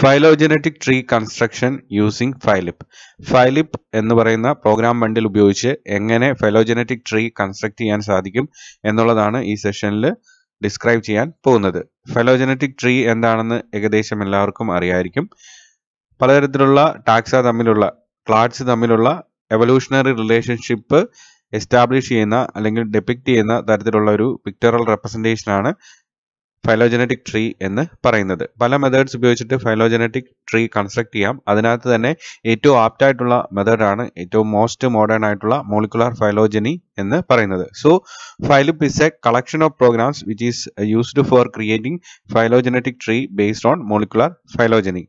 phylogenetic tree construction using PHYLIP PHYLIP എന്ന് പറയുന്ന programme ബണ്ടിൽ ഉപയോഗിച്ച് എങ്ങനെ ഫൈലോജനറ്റിക് ട്രീ കൺസ്ട്രക്ട് ചെയ്യാൻ സാധിക്കും എന്നുള്ളതാണ് ഈ സെഷനിൽ ഡിസ്ക്രൈബ് ചെയ്യാൻ പോകുന്നത് ഫൈലോജനറ്റിക് ട്രീ എന്താണെന്ന് ഏകദേശം എല്ലാവർക്കും അറിയായിരിക്കും പലതരത്തിലുള്ള ടാക്സ തമ്മിലുള്ള ക്ലാഡ്സ് തമ്മിലുള്ള എവല്യൂഷണറി റിലേഷൻഷിപ്പ് എസ്റ്റാബ്ലിഷ് ചെയ്യുന്ന അല്ലെങ്കിൽ ഡെപിക്ട് ചെയ്യുന്ന തരത്തിലുള്ള ഒരു പിക്ടറൽ റെപ്രസെൻറ്റേഷനാണ് ഫൈലോജനറ്റിക് ട്രീ എന്ന് പറയുന്നത് പല മെത്തേഡ്സ് ഉപയോഗിച്ചിട്ട് ഫൈലോജനറ്റിക് ട്രീ കൺസ്ട്രക്ട് ചെയ്യാം അതിനകത്ത് തന്നെ ഏറ്റവും ആപ്റ്റ് ആയിട്ടുള്ള മെത്തേഡാണ് ഏറ്റവും മോസ്റ്റ് മോഡേൺ ആയിട്ടുള്ള മോളിക്കുലാർ ഫൈലോജനി എന്ന് പറയുന്നത് so PHYLIP is a collection of programs which is used for creating phylogenetic tree based on molecular phylogeny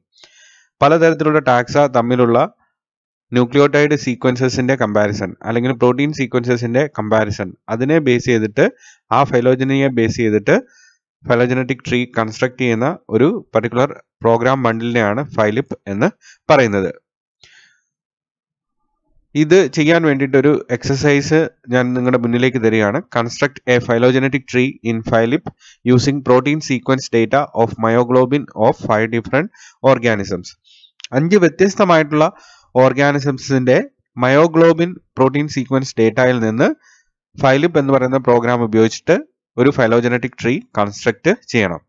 പലതരത്തിലുള്ള ടാക്സ തമ്മിലുള്ള ന്യൂക്ലിയോട്ടൈഡ് സീക്വൻസസിന്റെ കമ്പാരിസൺ അല്ലെങ്കിൽ പ്രോട്ടീൻ സീക്വൻസസിന്റെ കമ്പാരിസൺ അതിനെ ബേസ് ചെയ്തിട്ട് ആ ഫൈലോജനിയെ ബേസ് ചെയ്തിട്ട് ഫൈലോജനറ്റിക് ട്രീ കൺസ്ട്രക്ട് ചെയ്യുന്ന ഒരു പർട്ടിക്കുലർ പ്രോഗ്രാം ബണ്ടിലിനെയാണ് ഫൈലിപ്പ് എന്ന് പറയുന്നത് ഇത് ചെയ്യാൻ വേണ്ടിയിട്ട് ഒരു എക്സസൈസ് ഞാൻ നിങ്ങളുടെ മുന്നിലേക്ക് തരികയാണ് construct a phylogenetic tree in PHYLIP using protein sequence data of myoglobin of five different organisms അഞ്ച് വ്യത്യസ്തമായിട്ടുള്ള ഓർഗാനിസംസിൻ്റെ മയോഗ്ലോബിൻ പ്രോട്ടീൻ സീക്വൻസ് ഡേറ്റയിൽ നിന്ന് ഫൈലിപ്പ് എന്ന് പറയുന്ന പ്രോഗ്രാം ഉപയോഗിച്ചിട്ട് ഒരു ഫൈലോജനറ്റിക് ട്രീ കൺസ്ട്രക്ട് ചെയ്യണം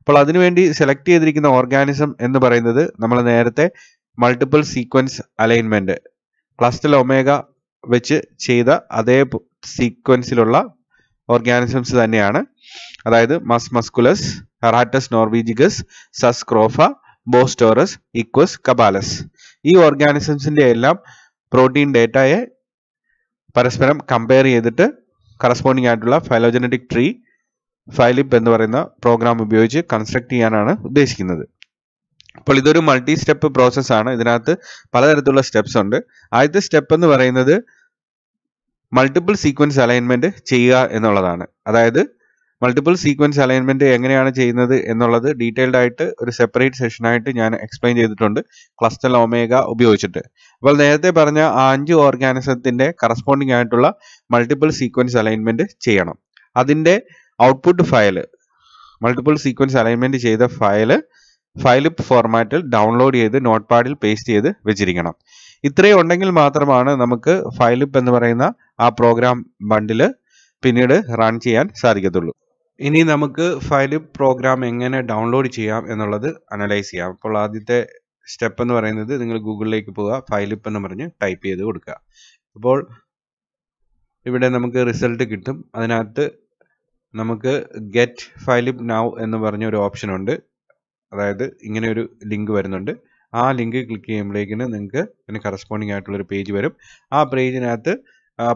അപ്പോൾ അതിനുവേണ്ടി സെലക്ട് ചെയ്തിരിക്കുന്ന ഓർഗാനിസം എന്ന് പറയുന്നത് നമ്മൾ നേരത്തെ multiple sequence alignment Clustal Omega വെച്ച് ചെയ്ത അതേ സീക്വൻസിലുള്ള ഓർഗാനിസംസ് തന്നെയാണ് അതായത് മസ് മസ്കുലസ് ഹെറാറ്റസ് നോർവീജിഗസ് സസ് ക്രോഫ ബോസ്റ്റോറസ് ഇക്വസ് കബാലസ് ഈ ഓർഗാനിസംസിന്റെ എല്ലാം പ്രോട്ടീൻ ഡേറ്റയെ പരസ്പരം കമ്പയർ ചെയ്തിട്ട് കറസ്പോണ്ടിങ് ആയിട്ടുള്ള ഫൈലോജനറ്റിക് ട്രീ ഫൈലിപ്പ് എന്ന് പറയുന്ന പ്രോഗ്രാം ഉപയോഗിച്ച് കൺസ്ട്രക്ട് ചെയ്യാനാണ് ഉദ്ദേശിക്കുന്നത് അപ്പോൾ ഇതൊരു മൾട്ടി സ്റ്റെപ്പ് പ്രോസസ് ആണ് ഇതിനകത്ത് പലതരത്തിലുള്ള സ്റ്റെപ്സ് ഉണ്ട് ആദ്യത്തെ സ്റ്റെപ്പ് എന്ന് പറയുന്നത് മൾട്ടിപ്പിൾ സീക്വൻസ് അലൈൻമെന്റ് ചെയ്യുക എന്നുള്ളതാണ് അതായത് മൾട്ടിപ്പിൾ സീക്വൻസ് അലൈൻമെന്റ് എങ്ങനെയാണ് ചെയ്യുന്നത് എന്നുള്ളത് ഡീറ്റെയിൽഡ് ആയിട്ട് ഒരു സെപ്പറേറ്റ് സെഷനായിട്ട് ഞാൻ എക്സ്പ്ലെയിൻ ചെയ്തിട്ടുണ്ട് ക്ലസ്റ്റർ ഒമേഗ ഉപയോഗിച്ചിട്ട് അപ്പോൾ നേരത്തെ പറഞ്ഞ ആ അഞ്ച് ഓർഗാനിസത്തിന്റെ കറസ്പോണ്ടിങ് ആയിട്ടുള്ള മൾട്ടിപ്പിൾ സീക്വൻസ് അലൈൻമെന്റ് ചെയ്യണം അതിന്റെ output file multiple sequence alignment ചെയ്ത ഫയൽ ഫയൽ ഫോർമാറ്റിൽ ഡൗൺലോഡ് ചെയ്ത് നോട്ട് പാഡിൽ പേസ്റ്റ് ചെയ്ത് വെച്ചിരിക്കണം ഇത്രയും ഉണ്ടെങ്കിൽ മാത്രമാണ് നമുക്ക് ഫയലിപ്പ് എന്ന് പറയുന്ന ആ പ്രോഗ്രാം ബണ്ടിൽ പിന്നീട് റൺ ചെയ്യാൻ സാധിക്കത്തുള്ളൂ ഇനി നമുക്ക് ഫയല് പ്രോഗ്രാം എങ്ങനെ ഡൗൺലോഡ് ചെയ്യാം എന്നുള്ളത് അനലൈസ് ചെയ്യാം അപ്പോൾ ആദ്യത്തെ സ്റ്റെപ്പ് എന്ന് പറയുന്നത് നിങ്ങൾ ഗൂഗിളിലേക്ക് പോവുക ഫയലിപ്പ് എന്ന് പറഞ്ഞ് ടൈപ്പ് ചെയ്ത് കൊടുക്കുക അപ്പോൾ ഇവിടെ നമുക്ക് റിസൾട്ട് കിട്ടും അതിനകത്ത് നമുക്ക് ഗെറ്റ് ഫയലിപ്പ് നൗ എന്ന് പറഞ്ഞ ഒരു ഓപ്ഷൻ ഉണ്ട് അതായത് ഇങ്ങനെ ഒരു ലിങ്ക് വരുന്നുണ്ട് ആ ലിങ്ക് ക്ലിക്ക് ചെയ്യുമ്പോഴേക്കിന് നിങ്ങൾക്ക് അതിന് കറസ്പോണ്ടിങ് ആയിട്ടുള്ളൊരു പേജ് വരും ആ പേജിനകത്ത്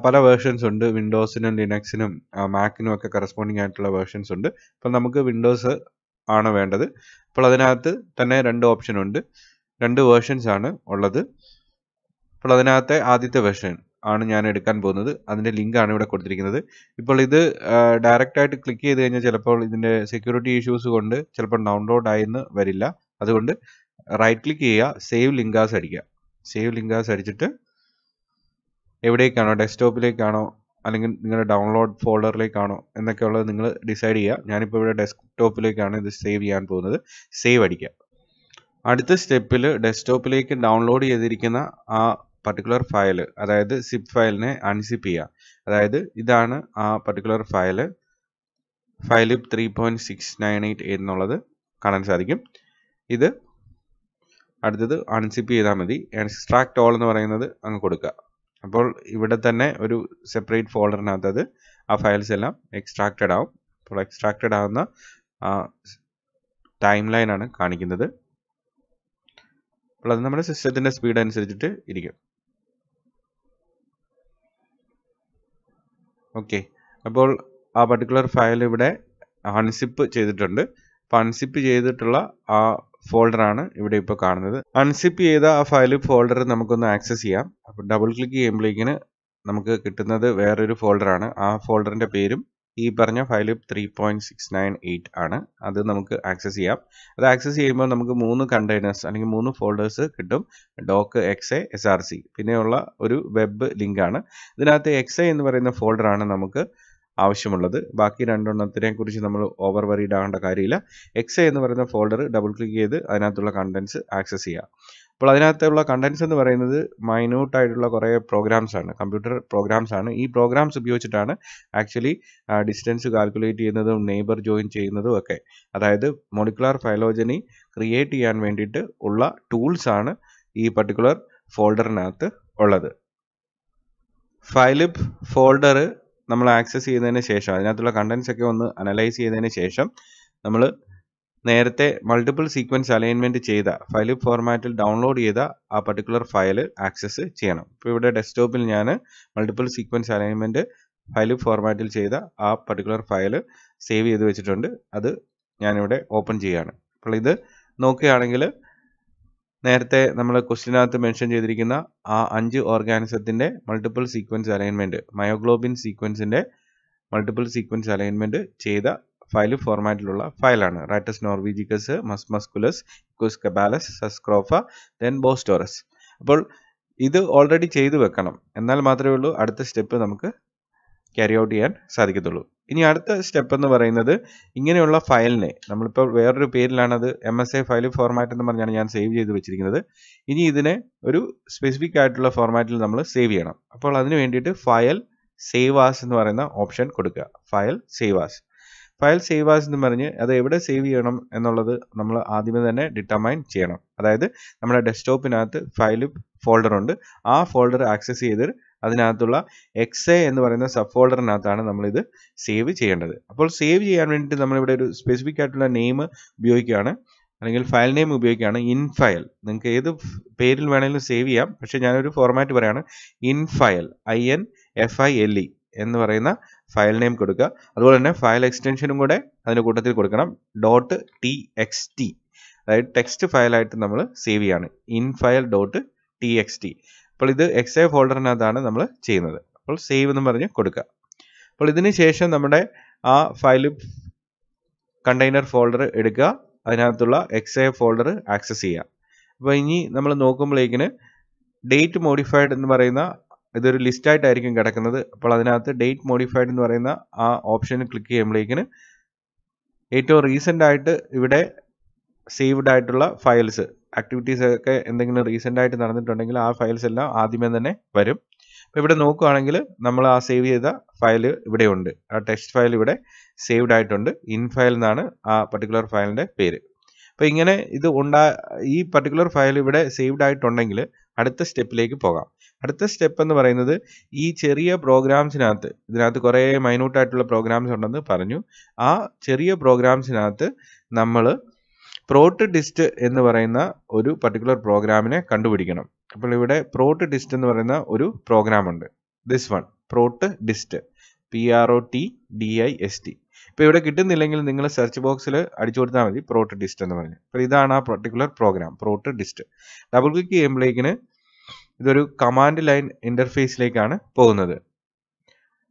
പല വേർഷൻസ് ഉണ്ട് വിൻഡോസിനും ലിനക്സിനും മാക്കിനും ഒക്കെ കറസ്പോണ്ടിങ് ആയിട്ടുള്ള വേർഷൻസ് ഉണ്ട് അപ്പോൾ നമുക്ക് വിൻഡോസ് ആണ് വേണ്ടത് അപ്പോൾ അതിനകത്ത് തന്നെ രണ്ട് ഓപ്ഷൻ ഉണ്ട് രണ്ട് വേർഷൻസ് ആണ് ഉള്ളത് അപ്പോൾ അതിനകത്തെ ആദ്യത്തെ വേർഷൻ ആണ് ഞാൻ എടുക്കാൻ പോകുന്നത് അതിൻ്റെ ലിങ്കാണ് ഇവിടെ കൊടുത്തിരിക്കുന്നത് ഇപ്പോൾ ഇത് ഡയറക്റ്റായിട്ട് ക്ലിക്ക് ചെയ്ത് കഴിഞ്ഞാൽ ചിലപ്പോൾ ഇതിൻ്റെ സെക്യൂരിറ്റി ഇഷ്യൂസ് കൊണ്ട് ചിലപ്പോൾ ഡൗൺലോഡ് ആയെന്ന് വരില്ല അതുകൊണ്ട് റൈറ്റ് ക്ലിക്ക് ചെയ്യുക സേവ് ലിങ്കാസ് അടിക്കുക സേവ് ലിങ്കാസ് അടിച്ചിട്ട് എവിടേക്കാണോ ഡെസ്ക്ടോപ്പിലേക്കാണോ അല്ലെങ്കിൽ നിങ്ങളുടെ ഡൗൺലോഡ് ഫോൾഡറിലേക്കാണോ എന്നൊക്കെയുള്ളത് നിങ്ങൾ ഡിസൈഡ് ചെയ്യുക ഞാനിപ്പോൾ ഇവിടെ ഡെസ്ക്ടോപ്പിലേക്കാണ് ഇത് സേവ് ചെയ്യാൻ പോകുന്നത് സേവ് അടിക്കുക അടുത്ത സ്റ്റെപ്പിൽ ഡെസ്ക്ടോപ്പിലേക്ക് ഡൗൺലോഡ് ചെയ്തിരിക്കുന്ന ആ പർട്ടിക്കുലർ ഫയൽ അതായത് സിപ്പ് ഫയലിനെ അൺസിപ്പ് ചെയ്യുക അതായത് ഇതാണ് ആ particular file PHYLIP three point six nine eight എന്നുള്ളത് കാണാൻ സാധിക്കും ഇത് അടുത്തത് അൺസിപ്പ് ചെയ്താൽ മതി എക്സ്ട്രാക്ട് ഓൾ എന്ന് പറയുന്നത് അങ്ങ് കൊടുക്കുക അപ്പോൾ ഇവിടെ തന്നെ ഒരു സെപ്പറേറ്റ് ഫോൾഡറിനകത്ത് അത് ആ ഫയൽസ് എല്ലാം എക്സ്ട്രാക്റ്റഡ് ആവും അപ്പോൾ എക്സ്ട്രാക്റ്റഡ് ആവുന്ന ടൈം ലൈനാണ് കാണിക്കുന്നത് അപ്പോൾ അത് നമ്മുടെ സിസ്റ്റത്തിൻ്റെ സ്പീഡ് അനുസരിച്ചിട്ട് ഇരിക്കും ഓക്കെ അപ്പോൾ ആ പർട്ടിക്കുലർ ഫയൽ ഇവിടെ അൺസിപ്പ് ചെയ്തിട്ടുണ്ട് അപ്പോൾ അൺസിപ്പ് ചെയ്തിട്ടുള്ള ആ ഫോൾഡർ ആണ് ഇവിടെ ഇപ്പോൾ കാണുന്നത് അൺസിപ്പ് ചെയ്ത ആ ഫയൽ ഫോൾഡർ നമുക്കൊന്ന് ആക്സസ് ചെയ്യാം അപ്പോൾ ഡബിൾ ക്ലിക്ക് ചെയ്യുമ്പോഴേക്കിന് നമുക്ക് കിട്ടുന്നത് വേറൊരു ഫോൾഡറാണ് ആ ഫോൾഡറിൻ്റെ പേരും ഈ പറഞ്ഞ file three point six nine eight ആണ് അത് നമുക്ക് ആക്സസ് ചെയ്യാം അത് ആക്സസ് ചെയ്യുമ്പോൾ നമുക്ക് മൂന്ന് കണ്ടെയ്നേഴ്സ് അല്ലെങ്കിൽ മൂന്ന് ഫോൾഡേഴ്സ് കിട്ടും doc X A S R C പിന്നെയുള്ള ഒരു വെബ് ലിങ്കാണ് ഇതിനകത്ത് എക്സ് എ എന്ന് പറയുന്ന ഫോൾഡറാണ് നമുക്ക് ആവശ്യമുള്ളത് ബാക്കി രണ്ടെണ്ണത്തിനെയും കുറിച്ച് നമ്മൾ ഓവർ വറീഡ് ആകേണ്ട കാര്യമില്ല എക്സ് എന്ന് പറയുന്ന ഫോൾഡർ ഡബിൾ ക്ലിക്ക് ചെയ്ത് അതിനകത്തുള്ള കണ്ടൻസ് ആക്സസ് ചെയ്യുക അപ്പോൾ അതിനകത്തുള്ള കണ്ടൻസ് എന്ന് പറയുന്നത് മൈന്യൂട്ട് ആയിട്ടുള്ള കുറേ പ്രോഗ്രാംസ് ആണ് കമ്പ്യൂട്ടർ പ്രോഗ്രാംസ് ആണ് ഈ പ്രോഗ്രാംസ് ഉപയോഗിച്ചിട്ടാണ് ആക്ച്വലി ഡിസ്റ്റൻസ് കാൽക്കുലേറ്റ് ചെയ്യുന്നതും നെയ്ബർ ജോയിൻ ചെയ്യുന്നതും ഒക്കെ അതായത് മോളിക്കുലാർ ഫയലോജനി ക്രിയേറ്റ് ചെയ്യാൻ വേണ്ടിയിട്ട് ഉള്ള ടൂൾസ് ആണ് ഈ പർട്ടിക്കുലർ ഫോൾഡറിനകത്ത് ഉള്ളത് ഫൈലിബ് ഫോൾഡർ നമ്മൾ ആക്സസ് ചെയ്തതിന് ശേഷം അതിനകത്തുള്ള കണ്ടൻസ് ഒക്കെ ഒന്ന് അനലൈസ് ചെയ്തതിന് ശേഷം നമ്മൾ നേരത്തെ മൾട്ടിപ്പിൾ സീക്വൻസ് അലൈൻമെൻറ്റ് ചെയ്ത ഫയൽ ഫോർമാറ്റിൽ ഡൗൺലോഡ് ചെയ്ത ആ പർട്ടിക്കുലർ ഫയൽ ആക്സസ് ചെയ്യണം ഇപ്പോൾ ഇവിടെ ഡെസ്ക്ടോപ്പിൽ ഞാൻ മൾട്ടിപ്പിൾ സീക്വൻസ് അലൈൻമെൻറ്റ് ഫയൽ ഫോർമാറ്റിൽ ചെയ്ത ആ പർട്ടിക്കുലർ ഫയൽ സേവ് ചെയ്ത് വെച്ചിട്ടുണ്ട് അത് ഞാനിവിടെ ഓപ്പൺ ചെയ്യുകയാണ് അപ്പോൾ ഇത് നോക്കുകയാണെങ്കിൽ നേരത്തെ നമ്മൾ ക്വസ്റ്റിനകത്ത് മെൻഷൻ ചെയ്തിരിക്കുന്ന ആ അഞ്ച് ഓർഗാനിസത്തിൻ്റെ മൾട്ടിപ്പിൾ സീക്വൻസ് അലൈൻമെൻറ്റ് മയോഗ്ലോബിൻ സീക്വൻസിൻ്റെ മൾട്ടിപ്പിൾ സീക്വൻസ് അലൈൻമെൻറ്റ് ചെയ്ത ഫയൽ ഫോർമാറ്റിലുള്ള ഫയലാണ് Rattus norvegicus Mus musculus Equus caballus Sus scrofa then Bos taurus അപ്പോൾ ഇത് ഓൾറെഡി ചെയ്തു വെക്കണം എന്നാൽ മാത്രമേ ഉള്ളൂ അടുത്ത സ്റ്റെപ്പ് നമുക്ക് ക്യാരി ഔട്ട് ചെയ്യാൻ സാധിക്കത്തുള്ളൂ ഇനി അടുത്ത സ്റ്റെപ്പ് എന്ന് പറയുന്നത് ഇങ്ങനെയുള്ള ഫയലിനെ നമ്മളിപ്പോൾ വേറൊരു പേരിലാണ് അത് M S A file format എന്ന് പറഞ്ഞാണ് ഞാൻ സേവ് ചെയ്ത് വെച്ചിരിക്കുന്നത് ഇനി ഇതിനെ ഒരു സ്പെസിഫിക് ആയിട്ടുള്ള ഫോർമാറ്റിൽ നമ്മൾ സേവ് ചെയ്യണം അപ്പോൾ അതിന് വേണ്ടിയിട്ട് ഫയൽ സേവ് ആസ് എന്ന് പറയുന്ന ഓപ്ഷൻ കൊടുക്കുക file save as file save as എന്ന് പറഞ്ഞ് അത് എവിടെ സേവ് ചെയ്യണം എന്നുള്ളത് നമ്മൾ ആദ്യമേ തന്നെ ഡിറ്റർമൈൻ ചെയ്യണം അതായത് നമ്മുടെ ഡെസ്ക്ടോപ്പിനകത്ത് ഫയൽ ഫോൾഡർ ഉണ്ട് ആ ഫോൾഡർ ആക്സസ് ചെയ്ത് അതിനകത്തുള്ള എക്സ് എന്ന് പറയുന്ന സബ് ഫോൾഡറിനകത്താണ് നമ്മളിത് സേവ് ചെയ്യേണ്ടത് അപ്പോൾ സേവ് ചെയ്യാൻ വേണ്ടിയിട്ട് നമ്മളിവിടെ ഒരു സ്പെസിഫിക് ആയിട്ടുള്ള നെയിം ഉപയോഗിക്കുകയാണ് അല്ലെങ്കിൽ ഫയൽ നെയിം ഉപയോഗിക്കുകയാണ് ഇൻ ഫയൽ നിങ്ങൾക്ക് ഏത് പേരിൽ വേണമെങ്കിലും സേവ് ചെയ്യാം പക്ഷേ ഞാനൊരു ഫോർമാറ്റ് പറയാണ് infile I N F I L E എന്ന് പറയുന്ന ഫയൽ നെയിം കൊടുക്കുക അതുപോലെ തന്നെ ഫയൽ എക്സ്റ്റൻഷനും കൂടെ അതിൻ്റെ കൂട്ടത്തിൽ കൊടുക്കണം ഡോട്ട് ടി എക്സ് ടി അതായത് ടെക്സ്റ്റ് ഫയലായിട്ട് നമ്മൾ സേവ് ചെയ്യാണ് infile dot T X T അപ്പോൾ ഇത് ഐ ഫോൾഡറിനകത്താണ് നമ്മൾ ചെയ്യുന്നത് അപ്പോൾ സേവ് എന്ന് പറഞ്ഞ് കൊടുക്കുക അപ്പോൾ ഇതിന് ശേഷം നമ്മുടെ ആ ഫയൽ കണ്ടെയ്നർ ഫോൾഡർ എടുക്കുക അതിനകത്തുള്ള ഐ ഫോൾഡർ ആക്സസ് ചെയ്യുക അപ്പോൾ ഇനി നമ്മൾ നോക്കുമ്പോഴേക്കിന് ഡേറ്റ് മോഡിഫൈഡ് എന്ന് പറയുന്ന ഇതൊരു ലിസ്റ്റ് ആയിട്ടായിരിക്കും കിടക്കുന്നത് അപ്പോൾ അതിനകത്ത് ഡേറ്റ് മോഡിഫൈഡ് എന്ന് പറയുന്ന ആ ഓപ്ഷന് ക്ലിക്ക് ചെയ്യുമ്പോഴേക്കിന് ഏറ്റവും റീസെൻ്റ് ആയിട്ട് ഇവിടെ സേവ്ഡ് ആയിട്ടുള്ള ഫയൽസ് ആക്ടിവിറ്റീസ് ഒക്കെ എന്തെങ്കിലും റീസെൻ്റ് ആയിട്ട് നടന്നിട്ടുണ്ടെങ്കിൽ ആ ഫയൽസ് എല്ലാം ആദ്യമേ തന്നെ വരും അപ്പോൾ ഇവിടെ നോക്കുകയാണെങ്കിൽ നമ്മൾ ആ സേവ് ചെയ്ത ഫയൽ ഇവിടെ ഉണ്ട് ആ ടെക്സ്റ്റ് ഫയൽ ഇവിടെ സേവ്ഡ് ആയിട്ടുണ്ട് ഇൻ ഫയൽ എന്നാണ് ആ പർട്ടിക്കുലർ ഫയലിൻ്റെ പേര് അപ്പോൾ ഇങ്ങനെ ഇത് ഉണ്ടാ ഈ പർട്ടിക്കുലർ ഫയൽ ഇവിടെ സേവ്ഡ് ആയിട്ടുണ്ടെങ്കിൽ അടുത്ത സ്റ്റെപ്പിലേക്ക് പോകാം അടുത്ത സ്റ്റെപ്പ് എന്ന് പറയുന്നത് ഈ ചെറിയ പ്രോഗ്രാംസിനകത്ത് ഇതിനകത്ത് കുറേ മൈനൂട്ടായിട്ടുള്ള പ്രോഗ്രാംസ് ഉണ്ടെന്ന് പറഞ്ഞു ആ ചെറിയ പ്രോഗ്രാംസിനകത്ത് നമ്മൾ പ്രോട്ട് ഡിസ്റ്റ് എന്ന് പറയുന്ന ഒരു പർട്ടിക്കുലർ പ്രോഗ്രാമിനെ കണ്ടുപിടിക്കണം അപ്പോൾ ഇവിടെ പ്രോട്ട് ഡിസ്റ്റ് എന്ന് പറയുന്ന ഒരു പ്രോഗ്രാം ഉണ്ട് this one protdist P R O T D I S T ഇപ്പൊ ഇവിടെ കിട്ടുന്നില്ലെങ്കിൽ നിങ്ങൾ സെർച്ച് ബോക്സിൽ അടിച്ചു കൊടുത്താൽ മതി പ്രോട്ട് ഡിസ്റ്റ് എന്ന് പറഞ്ഞു അപ്പൊ ഇതാണ് ആ particular program protdist double click ചെയ്യുമ്പോഴേക്കിന് ഇതൊരു കമാൻഡ് ലൈൻ ഇന്റർഫേസിലേക്കാണ് പോകുന്നത്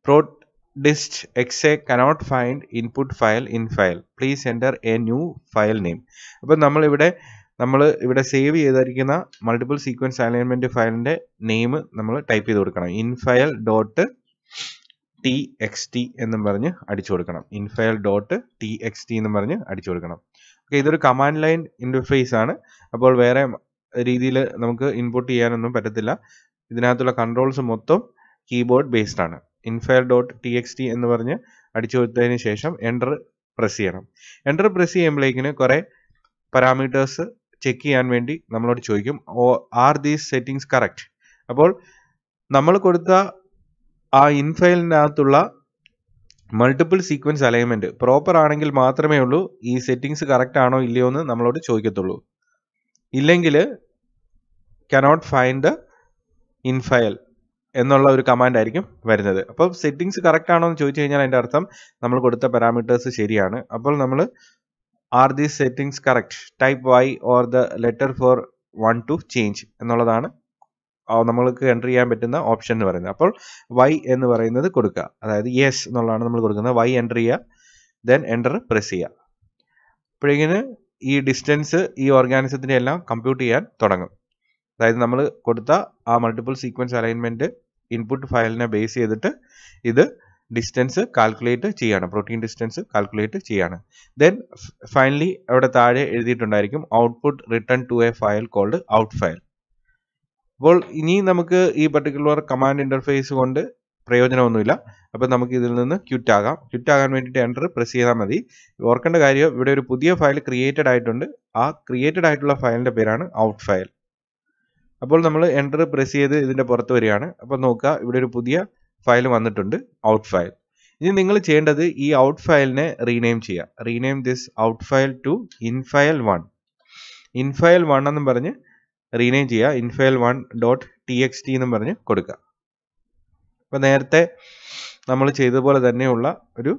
പ്രോട്ട് dist exe cannot find input file in file please enter a new file name അപ്പോൾ നമ്മളിവിടെ നമ്മൾ ഇവിടെ സേവ് ചെയ്തിരിക്കുന്ന മൾട്ടിപ്പിൾ സീക്വൻസ് അലൈൻമെൻറ്റ് ഫയലിൻ്റെ നെയിം നമ്മൾ ടൈപ്പ് ചെയ്ത് കൊടുക്കണം infile dot T X T എന്നും പറഞ്ഞ് അടിച്ചു കൊടുക്കണം infile dot T X T എന്നും പറഞ്ഞ് അടിച്ചു കൊടുക്കണം ഓക്കെ ഇതൊരു കമാൻഡ് ലൈൻ ഇൻ്റർഫേസ് ആണ് അപ്പോൾ വേറെ രീതിയിൽ നമുക്ക് ഇൻപുട്ട് ചെയ്യാനൊന്നും പറ്റത്തില്ല ഇതിനകത്തുള്ള കൺട്രോൾസ് മൊത്തം കീബോർഡ് ബേസ്ഡ് ആണ് infile dot T X T എന്ന് പറഞ്ഞ് അടിച്ചു കൊടുത്തതിന് ശേഷം എൻ്റർ പ്രസ് ചെയ്യണം എൻ്റർ പ്രസ് ചെയ്യുമ്പോഴേക്കിന് കുറേ പാരാമീറ്റേഴ്സ് ചെക്ക് ചെയ്യാൻ വേണ്ടി നമ്മളോട് ചോദിക്കും oh are these settings correct അപ്പോൾ നമ്മൾ കൊടുത്ത ആ ഇൻഫയലിനകത്തുള്ള മൾട്ടിപ്പിൾ സീക്വൻസ് അലൈൻമെൻറ്റ് പ്രോപ്പർ ആണെങ്കിൽ മാത്രമേ ഉള്ളൂ ഈ സെറ്റിങ്സ് കറക്റ്റ് ആണോ ഇല്ലയോ എന്ന് നമ്മളോട് ചോദിക്കത്തുള്ളൂ ഇല്ലെങ്കിൽ കനോട്ട് ഫൈൻഡ് ഇൻഫയൽ എന്നുള്ള ഒരു കമാൻഡ് ആയിരിക്കും വരുന്നത് അപ്പോൾ സെറ്റിങ്സ് കറക്റ്റ് ആണോ എന്ന് ചോദിച്ചു കഴിഞ്ഞാൽ അതിൻ്റെ അർത്ഥം നമ്മൾ കൊടുത്ത പാരാമീറ്റേഴ്സ് ശരിയാണ് അപ്പോൾ നമ്മൾ are these settings correct type Y or the letter for one to change എന്നുള്ളതാണ് നമ്മൾക്ക് എൻ്റർ ചെയ്യാൻ പറ്റുന്ന ഓപ്ഷൻ എന്ന് പറയുന്നത് അപ്പോൾ വൈ എന്ന് പറയുന്നത് കൊടുക്കുക അതായത് യെസ് എന്നുള്ളതാണ് നമ്മൾ കൊടുക്കുന്നത് വൈ എൻ്റർ ചെയ്യുക ദെൻ എൻ്റർ പ്രസ് ചെയ്യുക അപ്പോഴേക്കിന് ഈ ഡിസ്റ്റൻസ് ഈ ഓർഗാനിസത്തിൻ്റെ എല്ലാം കമ്പ്യൂട്ട് ചെയ്യാൻ തുടങ്ങും അതായത് നമ്മൾ കൊടുത്ത ആ മൾട്ടിപ്പിൾ സീക്വൻസ് അലൈൻമെൻറ്റ് ഇൻപുട്ട് ഫയലിനെ ബേസ് ചെയ്തിട്ട് ഇത് ഡിസ്റ്റൻസ് കാൽക്കുലേറ്റ് ചെയ്യാണ് പ്രോട്ടീൻ ഡിസ്റ്റൻസ് കാൽക്കുലേറ്റ് ചെയ്യാണ് ദെൻ ഫൈനലി അവിടെ താഴെ എഴുതിയിട്ടുണ്ടായിരിക്കും output written to a file called outfile അപ്പോൾ ഇനി നമുക്ക് ഈ പർട്ടിക്കുലർ കമാൻഡ് ഇൻ്റർഫേസ് കൊണ്ട് പ്രയോജനമൊന്നുമില്ല അപ്പോൾ നമുക്ക് ഇതിൽ നിന്ന് ക്വിറ്റ് ആകാം ക്വിറ്റ് ആകാൻ വേണ്ടിയിട്ട് എൻ്റർ പ്രസ് ചെയ്താൽ മതി ഓർക്കേണ്ട കാര്യം ഇവിടെ ഒരു പുതിയ ഫയൽ ക്രിയേറ്റഡ് ആയിട്ടുണ്ട് ആ ക്രിയേറ്റഡ് ആയിട്ടുള്ള ഫയലിൻ്റെ പേരാണ് ഔട്ട് ഫയൽ അപ്പോൾ നമ്മൾ എൻ്റർ പ്രസ് ചെയ്ത് ഇതിൻ്റെ പുറത്ത് വരികയാണ് അപ്പോൾ നോക്കുക ഇവിടെ ഒരു പുതിയ ഫയൽ വന്നിട്ടുണ്ട് ഔട്ട് ഫയൽ ഇനി നിങ്ങൾ ചെയ്യേണ്ടത് ഈ ഔട്ട് ഫയലിനെ റീനെയിം ചെയ്യുക rename this outfile to infile one infile one എന്നും പറഞ്ഞ് റീനെയിം ചെയ്യുക infile one dot T X T എന്നും പറഞ്ഞ് കൊടുക്കുക അപ്പോൾ നേരത്തെ നമ്മൾ ചെയ്തതുപോലെ തന്നെയുള്ള ഒരു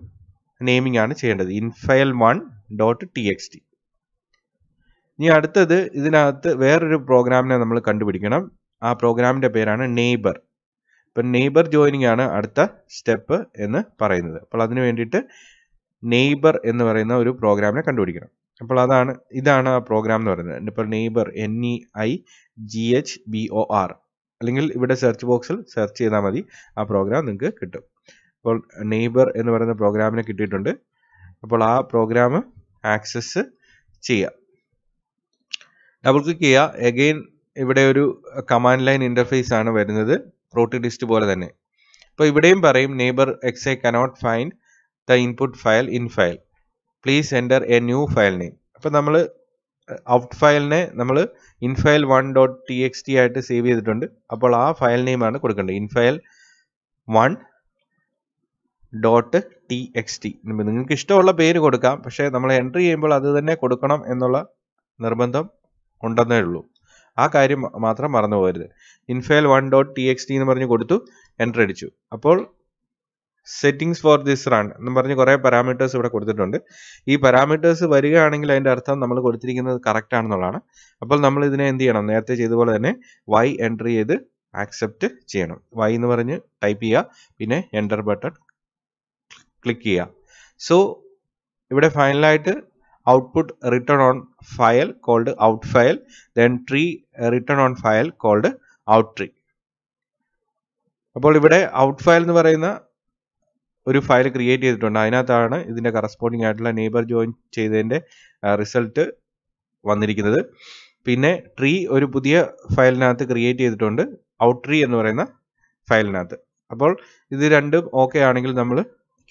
നെയിമിംഗ് ആണ് ചെയ്യേണ്ടത് infile one dot T X T ഇനി അടുത്തത് ഇതിനകത്ത് വേറൊരു പ്രോഗ്രാമിനെ നമ്മൾ കണ്ടുപിടിക്കണം ആ പ്രോഗ്രാമിൻ്റെ പേരാണ് നെയ്ബർ ഇപ്പം നെയ്ബർ ജോയിനിങ് ആണ് അടുത്ത സ്റ്റെപ്പ് എന്ന് പറയുന്നത് അപ്പോൾ അതിന് വേണ്ടിയിട്ട് നെയ്ബർ എന്ന് പറയുന്ന ഒരു പ്രോഗ്രാമിനെ കണ്ടുപിടിക്കണം അപ്പോൾ അതാണ് ഇതാണ് ആ പ്രോഗ്രാം എന്ന് പറയുന്നത് ഇപ്പോൾ neighbor N E I G H B O R അല്ലെങ്കിൽ ഇവിടെ സെർച്ച് ബോക്സിൽ സെർച്ച് ചെയ്താൽ മതി ആ പ്രോഗ്രാം നിങ്ങൾക്ക് കിട്ടും അപ്പോൾ നെയ്ബർ എന്ന് പറയുന്ന പ്രോഗ്രാമിനെ കിട്ടിയിട്ടുണ്ട് അപ്പോൾ ആ പ്രോഗ്രാം ആക്സസ് ചെയ്യാം ഡബിൾ ക്ലിക്ക് ചെയ്യുക എഗെയിൻ ഇവിടെ ഒരു കമാൻഡ് ലൈൻ ഇന്റർഫേസ് ആണ് വരുന്നത് റൂട്ട് ലിസ്റ്റ് പോലെ തന്നെ അപ്പോൾ ഇവിടെയും പറയും neighbor X I cannot find the input file infile please enter a new file name അപ്പോൾ നമ്മൾ ഔട്ട് ഫയലിനെ നമ്മൾ infile one dot T X T ആയിട്ട് സേവ് ചെയ്തിട്ടുണ്ട് അപ്പോൾ ആ ഫയൽ നെയിമാണ് കൊടുക്കേണ്ടത് infile one dot T X T നിങ്ങൾക്ക് ഇഷ്ടമുള്ള പേര് കൊടുക്കാം പക്ഷേ നമ്മൾ എൻട്രി ചെയ്യുമ്പോൾ അത് തന്നെ കൊടുക്കണം എന്നുള്ള നിർബന്ധം ഉണ്ടെന്നേ ഉള്ളൂ ആ കാര്യം മാത്രം മറന്നു പോകരുത് infile one dot T X T എന്ന് പറഞ്ഞ് കൊടുത്തു എൻ്റർ അടിച്ചു അപ്പോൾ സെറ്റിംഗ്സ് ഫോർ ദിസ് റൺ എന്ന് പറഞ്ഞ് കുറേ പാരാമീറ്റേഴ്സ് ഇവിടെ കൊടുത്തിട്ടുണ്ട് ഈ പാരാമീറ്റേഴ്സ് വരികയാണെങ്കിൽ അതിൻ്റെ അർത്ഥം നമ്മൾ കൊടുത്തിരിക്കുന്നത് കറക്റ്റ് ആണെന്നുള്ളതാണ് അപ്പോൾ നമ്മൾ ഇതിനെ എന്ത് ചെയ്യണം നേരത്തെ ചെയ്ത പോലെ തന്നെ വൈ എൻ്റർ ചെയ്ത് ആക്സെപ്റ്റ് ചെയ്യണം വൈ എന്ന് പറഞ്ഞ് ടൈപ്പ് ചെയ്യുക പിന്നെ എൻ്റർ ബട്ടൺ ക്ലിക്ക് ചെയ്യുക സോ ഇവിടെ ഫൈനലായിട്ട് output written on file called out file then tree written on file called out tree അപ്പോൾ ഇവിടെ ഔട്ട് ഫയൽ എന്ന് പറയുന്ന ഒരു ഫയൽ ക്രിയേറ്റ് ചെയ്തിട്ടുണ്ട് അതിനകത്താണ് ഇതിൻ്റെ കറസ്പോണ്ടിങ് ആയിട്ടുള്ള നെയ്ബർ ജോയിൻ ചെയ്തതിൻ്റെ റിസൾട്ട് വന്നിരിക്കുന്നത് പിന്നെ ട്രീ ഒരു പുതിയ ഫയലിനകത്ത് ക്രിയേറ്റ് ചെയ്തിട്ടുണ്ട് ഔട്ട് ട്രീ എന്ന് പറയുന്ന ഫയലിനകത്ത് അപ്പോൾ ഇത് രണ്ടും ഓക്കെ ആണെങ്കിൽ നമ്മൾ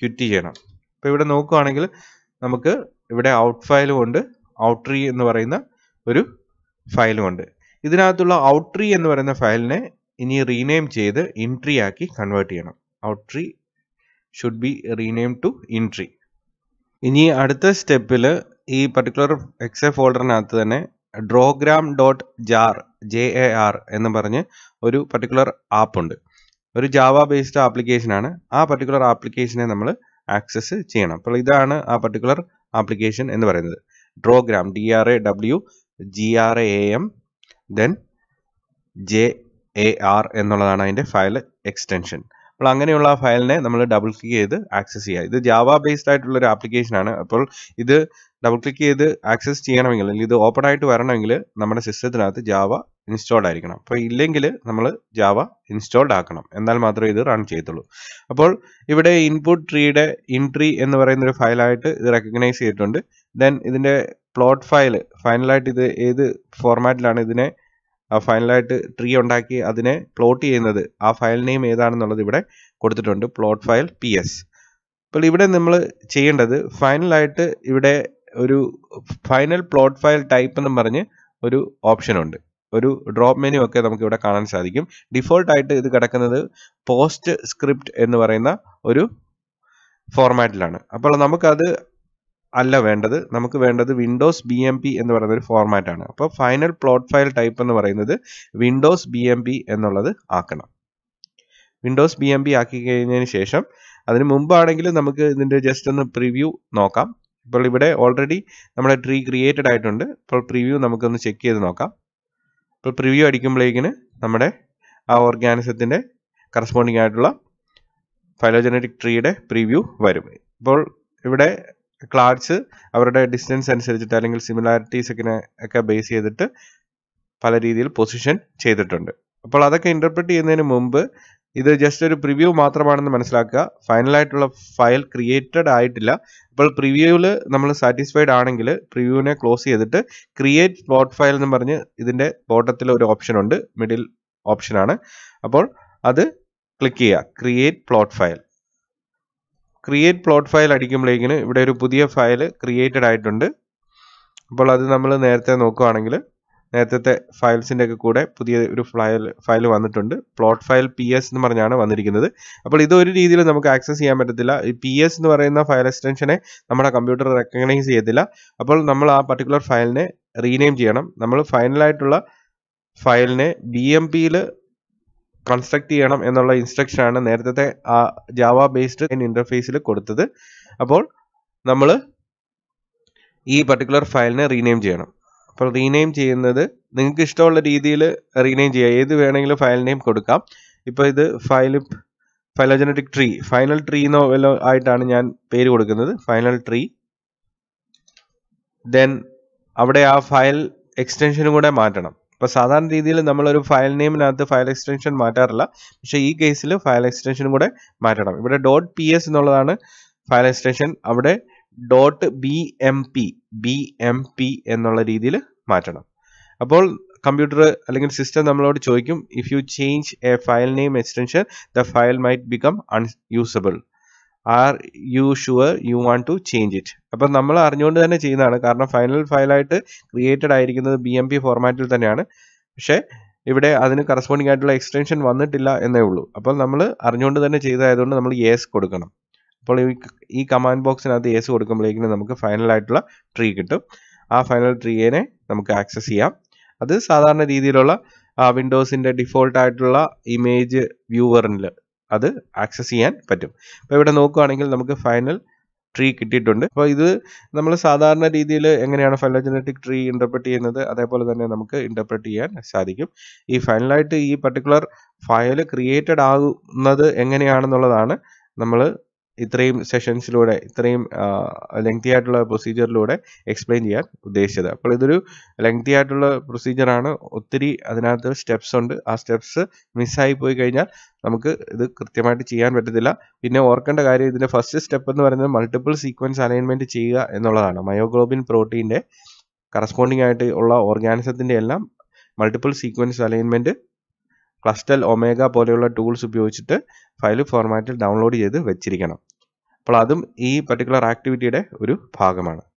ക്വിറ്റ് ചെയ്യണം അപ്പോൾ ഇവിടെ നോക്കുകയാണെങ്കിൽ നമുക്ക് ഇവിടെ ഔട്ട് ഫയലും ഉണ്ട് ഔട്ട്ട്രീ എന്ന് പറയുന്ന ഒരു ഫയലും ഉണ്ട് ഇതിനകത്തുള്ള ഔട്ട്ട്രീ എന്ന് പറയുന്ന ഫയലിനെ ഇനി റീനെയിം ചെയ്ത് ഇൻട്രി ആക്കി കൺവേർട്ട് ചെയ്യണം outtree should be rename to intree ഇനി അടുത്ത സ്റ്റെപ്പിൽ ഈ പർട്ടിക്കുലർ എക്സ് ഫോൾഡറിനകത്ത് തന്നെ drawgram dot jar J A R എന്ന് പറഞ്ഞ് ഒരു പർട്ടിക്കുലർ ആപ്പ് ഉണ്ട് ഒരു ജാവ ബേസ്ഡ് ആപ്ലിക്കേഷനാണ് ആ പർട്ടിക്കുലർ ആപ്ലിക്കേഷനെ നമ്മൾ ആക്സസ് ചെയ്യണം അപ്പോൾ ഇതാണ് ആ പർട്ടിക്കുലർ ആപ്ലിക്കേഷൻ എന്ന് പറയുന്നത് drawgram D R A W G R A M then J A R എന്നുള്ളതാണ് അതിൻ്റെ ഫയൽ എക്സ്റ്റൻഷൻ അപ്പോൾ അങ്ങനെയുള്ള ആ ഫയലിനെ നമ്മൾ ഡബിൾ ക്ലിക്ക് ചെയ്ത് ആക്സസ് ചെയ്യുക ഇത് ജാവ ബേസ്ഡ് ആയിട്ടുള്ള ഒരു ആപ്ലിക്കേഷൻ ആണ് അപ്പോൾ ഇത് ഡബിൾ ക്ലിക്ക് ചെയ്ത് ആക്സസ് ചെയ്യണമെങ്കിൽ അല്ലെങ്കിൽ ഇത് ഓപ്പൺ ആയിട്ട് വരണമെങ്കിൽ നമ്മുടെ സിസ്റ്റത്തിനകത്ത് ജാവ ഇൻസ്റ്റാൾഡ് ആയിരിക്കണം അപ്പോൾ ഇല്ലെങ്കിൽ നമ്മൾ ജാവ ഇൻസ്റ്റാൾഡ് ആക്കണം എന്നാൽ മാത്രമേ ഇത് റൺ ചെയ്യത്തുള്ളൂ അപ്പോൾ ഇവിടെ ഇൻപുട്ട് ട്രീയുടെ ഇൻട്രി എന്ന് പറയുന്ന ഒരു ഫയലായിട്ട് ഇത് റെക്കഗ്നൈസ് ചെയ്തിട്ടുണ്ട് ദെൻ ഇതിൻ്റെ പ്ലോട്ട് ഫയൽ ഫൈനലായിട്ട് ഇത് ഏത് ഫോർമാറ്റിലാണ് ഇതിനെ ആ ഫയലിനായിട്ട് ട്രീ ഉണ്ടാക്കി അതിനെ പ്ലോട്ട് ചെയ്യുന്നത് ആ ഫയൽ നെയിം ഏതാണെന്നുള്ളത് ഇവിടെ കൊടുത്തിട്ടുണ്ട് പ്ലോട്ട് ഫയൽ പി എസ് അപ്പോൾ ഇവിടെ നമ്മൾ ചെയ്യേണ്ടത് ഫൈനലായിട്ട് ഇവിടെ ഒരു ഫൈനൽ പ്ലോട്ട് ഫയൽ ടൈപ്പ് എന്നും പറഞ്ഞ് ഒരു ഓപ്ഷനുണ്ട് ഒരു ഡ്രോപ്പ് മെനു ഒക്കെ നമുക്ക് ഇവിടെ കാണാൻ സാധിക്കും ഡിഫോൾട്ടായിട്ട് ഇത് കിടക്കുന്നത് പോസ്റ്റ് സ്ക്രിപ്റ്റ് എന്ന് പറയുന്ന ഒരു ഫോർമാറ്റിലാണ് അപ്പോൾ നമുക്കത് അല്ല വേണ്ടത് നമുക്ക് വേണ്ടത് വിൻഡോസ് ബി എം പി എന്ന് പറയുന്ന ഒരു ഫോർമാറ്റാണ് അപ്പോൾ ഫൈനൽ പ്ലോട്ട് ഫയൽ ടൈപ്പ് എന്ന് പറയുന്നത് വിൻഡോസ് ബി എം പി എന്നുള്ളത് ആക്കണം വിൻഡോസ് ബി എം പി ആക്കി കഴിഞ്ഞതിന് ശേഷം അതിന് മുമ്പാണെങ്കിൽ നമുക്ക് ഇതിൻ്റെ ജസ്റ്റ് ഒന്ന് പ്രിവ്യൂ നോക്കാം ഇപ്പോൾ ഇവിടെ ഓൾറെഡി നമ്മുടെ ട്രീ ക്രിയേറ്റഡ് ആയിട്ടുണ്ട് ഇപ്പോൾ പ്രിവ്യൂ നമുക്കൊന്ന് ചെക്ക് ചെയ്ത് നോക്കാം ഇപ്പോൾ പ്രിവ്യൂ അടിക്കുമ്പോഴേക്കിന് നമ്മുടെ ആ ഓർഗാനിസത്തിൻ്റെ കറസ്പോണ്ടിങ് ആയിട്ടുള്ള ഫൈലോജനറ്റിക് ട്രീയുടെ പ്രിവ്യൂ വരും ഇപ്പോൾ ഇവിടെ ക്ലാഡ്സ് അവരുടെ ഡിസ്റ്റൻസ് അനുസരിച്ചിട്ട് അല്ലെങ്കിൽ സിമിലാരിറ്റീസ് ഒക്കെ ഒക്കെ ബേസ് ചെയ്തിട്ട് പല രീതിയിൽ പൊസിഷൻ ചെയ്തിട്ടുണ്ട് അപ്പോൾ അതൊക്കെ ഇൻ്റർപ്രറ്റ് ചെയ്യുന്നതിന് മുമ്പ് ഇത് ജസ്റ്റ് ഒരു പ്രിവ്യൂ മാത്രമാണെന്ന് മനസ്സിലാക്കുക ഫൈനലായിട്ടുള്ള ഫയൽ ക്രിയേറ്റഡ് ആയിട്ടില്ല അപ്പോൾ പ്രിവ്യൂവിൽ നമ്മൾ സാറ്റിസ്ഫൈഡ് ആണെങ്കിൽ പ്രിവ്യൂവിനെ ക്ലോസ് ചെയ്തിട്ട് ക്രിയേറ്റ് പ്ലോട്ട് ഫയൽ എന്ന് പറഞ്ഞ് ഇതിൻ്റെ ബോട്ടത്തിൽ ഒരു ഓപ്ഷൻ ഉണ്ട് മിഡിൽ ഓപ്ഷനാണ് അപ്പോൾ അത് ക്ലിക്ക് ചെയ്യുക create plot file create plot file അടിക്കുമ്പോഴേക്കിന് ഇവിടെ ഒരു പുതിയ ഫയൽ ക്രിയേറ്റഡ് ആയിട്ടുണ്ട് അപ്പോൾ അത് നമ്മൾ നേരത്തെ നോക്കുകയാണെങ്കിൽ നേരത്തെ ഫയൽസിൻ്റെ ഒക്കെ കൂടെ പുതിയ ഒരു ഫയൽ ഫയൽ വന്നിട്ടുണ്ട് പ്ലോട്ട് ഫയൽ പി എസ് എന്ന് പറഞ്ഞാണ് വന്നിരിക്കുന്നത് അപ്പോൾ ഇത് ഒരു രീതിയിൽ നമുക്ക് ആക്സസ് ചെയ്യാൻ പറ്റത്തില്ല ഈ പി എസ് എന്ന് പറയുന്ന ഫയൽ എക്സ്റ്റൻഷനെ നമ്മുടെ കമ്പ്യൂട്ടർ റെക്കഗ്നൈസ് ചെയ്യത്തില്ല അപ്പോൾ നമ്മൾ ആ പർട്ടിക്കുലർ ഫയലിനെ റീനെയിം ചെയ്യണം നമ്മൾ ഫൈനലായിട്ടുള്ള ഫയലിനെ ബി എം പിയിൽ കൺസ്ട്രക്ട് ചെയ്യണം എന്നുള്ള ഇൻസ്ട്രക്ഷൻ ആണ് നേരത്തെ ആ ജാവ ബേസ്ഡ് ഇൻ്റർഫേസിൽ കൊടുത്തത് അപ്പോൾ നമ്മൾ ഈ പർട്ടിക്കുലർ ഫയലിനെ റീനെയിം ചെയ്യണം അപ്പോൾ റീനെയിം ചെയ്യുന്നത് നിങ്ങൾക്ക് ഇഷ്ടമുള്ള രീതിയിൽ റീനെയിം ചെയ്യാം ഏത് വേണമെങ്കിലും ഫയൽ നെയിം കൊടുക്കാം ഇപ്പോൾ ഇത് file phylogenetic tree final tree എന്നോ വല്ലോ ആയിട്ടാണ് ഞാൻ പേര് കൊടുക്കുന്നത് ഫൈനൽ ട്രീ ദെൻ അവിടെ ആ ഫയൽ എക്സ്റ്റൻഷനും കൂടെ മാറ്റണം ഇപ്പൊ സാധാരണ രീതിയിൽ നമ്മൾ ഒരു ഫയൽ നെയിമിനകത്ത് ഫയൽ എക്സ്റ്റൻഷൻ മാറ്റാറില്ല പക്ഷേ ഈ കേസിൽ ഫയൽ എക്സ്റ്റൻഷൻ കൂടെ മാറ്റണം ഇവിടെ ഡോട്ട് പി എസ് എന്നുള്ളതാണ് ഫയൽ എക്സ്റ്റൻഷൻ അവിടെ dot B M P B M P എന്നുള്ള രീതിയിൽ മാറ്റണം അപ്പോൾ കമ്പ്യൂട്ടർ അല്ലെങ്കിൽ സിസ്റ്റം നമ്മളോട് ചോദിക്കും if you change a file name extension the file might become unusable are you sure you want to change it അപ്പം നമ്മൾ അറിഞ്ഞുകൊണ്ട് തന്നെ ചെയ്യുന്നതാണ് കാരണം ഫൈനൽ ഫയലായിട്ട് ക്രിയേറ്റഡ് ആയിരിക്കുന്നത് ബി എം പി ഫോർമാറ്റിൽ തന്നെയാണ് പക്ഷെ ഇവിടെ അതിന് കറസ്പോണ്ടിങ് ആയിട്ടുള്ള എക്സ്റ്റൻഷൻ വന്നിട്ടില്ല എന്നേ ഉള്ളൂ അപ്പോൾ നമ്മൾ അറിഞ്ഞുകൊണ്ട് തന്നെ ചെയ്തതായതുകൊണ്ട് നമ്മൾ യേസ് കൊടുക്കണം അപ്പോൾ ഈ ഈ കമാൻഡ് ബോക്സിനകത്ത് യേസ് കൊടുക്കുമ്പോഴേക്കും നമുക്ക് ഫൈനൽ ആയിട്ടുള്ള ട്രീ കിട്ടും ആ ഫൈനൽ ട്രീയെ നമുക്ക് ആക്സസ് ചെയ്യാം അത് സാധാരണ രീതിയിലുള്ള വിൻഡോസിൻ്റെ ഡിഫോൾട്ട് ആയിട്ടുള്ള ഇമേജ് വ്യൂവറിൽ അത് ആക്സസ് ചെയ്യാൻ പറ്റും അപ്പോൾ ഇവിടെ നോക്കുകയാണെങ്കിൽ നമുക്ക് ഫൈനൽ ട്രീ കിട്ടിയിട്ടുണ്ട് അപ്പോൾ ഇത് നമ്മൾ സാധാരണ രീതിയിൽ എങ്ങനെയാണ് ഫൈലോജനറ്റിക് ട്രീ ഇൻ്റർപ്രറ്റ് ചെയ്യുന്നത് അതേപോലെ തന്നെ നമുക്ക് ഇൻ്റർപ്രറ്റ് ചെയ്യാൻ സാധിക്കും ഈ ഫൈനലായിട്ട് ഈ പർട്ടിക്കുലർ ഫയൽ ക്രിയേറ്റഡ് ആകുന്നത് എങ്ങനെയാണെന്നുള്ളതാണ് നമ്മൾ ഇത്രയും സെഷൻസിലൂടെ ഇത്രയും ലെങ്തി ആയിട്ടുള്ള പ്രൊസീജിയറിലൂടെ എക്സ്പ്ലെയിൻ ചെയ്യാൻ ഉദ്ദേശിച്ചത് അപ്പോൾ ഇതൊരു ലെങ്തി ആയിട്ടുള്ള പ്രൊസീജിയറാണ് ഒത്തിരി അതിനകത്ത് സ്റ്റെപ്സ് ഉണ്ട് ആ സ്റ്റെപ്സ് മിസ്സായി പോയി കഴിഞ്ഞാൽ നമുക്ക് ഇത് കൃത്യമായിട്ട് ചെയ്യാൻ പറ്റത്തില്ല പിന്നെ ഓർക്കേണ്ട കാര്യം ഇതിൻ്റെ ഫസ്റ്റ് സ്റ്റെപ്പ് എന്ന് പറയുന്നത് മൾട്ടിപ്പിൾ സീക്വൻസ് അലൈൻമെൻറ്റ് ചെയ്യുക എന്നുള്ളതാണ് മയോഗ്ലോബിൻ പ്രോട്ടീൻ്റെ കറസ്പോണ്ടിങ് ആയിട്ട് ഉള്ള ഓർഗാനിസത്തിൻ്റെ എല്ലാം multiple sequence alignment Clustal omega പോലെയുള്ള ടൂൾസ് ഉപയോഗിച്ചിട്ട് ഫയൽ ഫോർമാറ്റിൽ ഡൗൺലോഡ് ചെയ്ത് വെച്ചിരിക്കണം അപ്പോൾ അതും ഈ പർട്ടിക്കുലർ ആക്ടിവിറ്റിയുടെ ഒരു ഭാഗമാണ്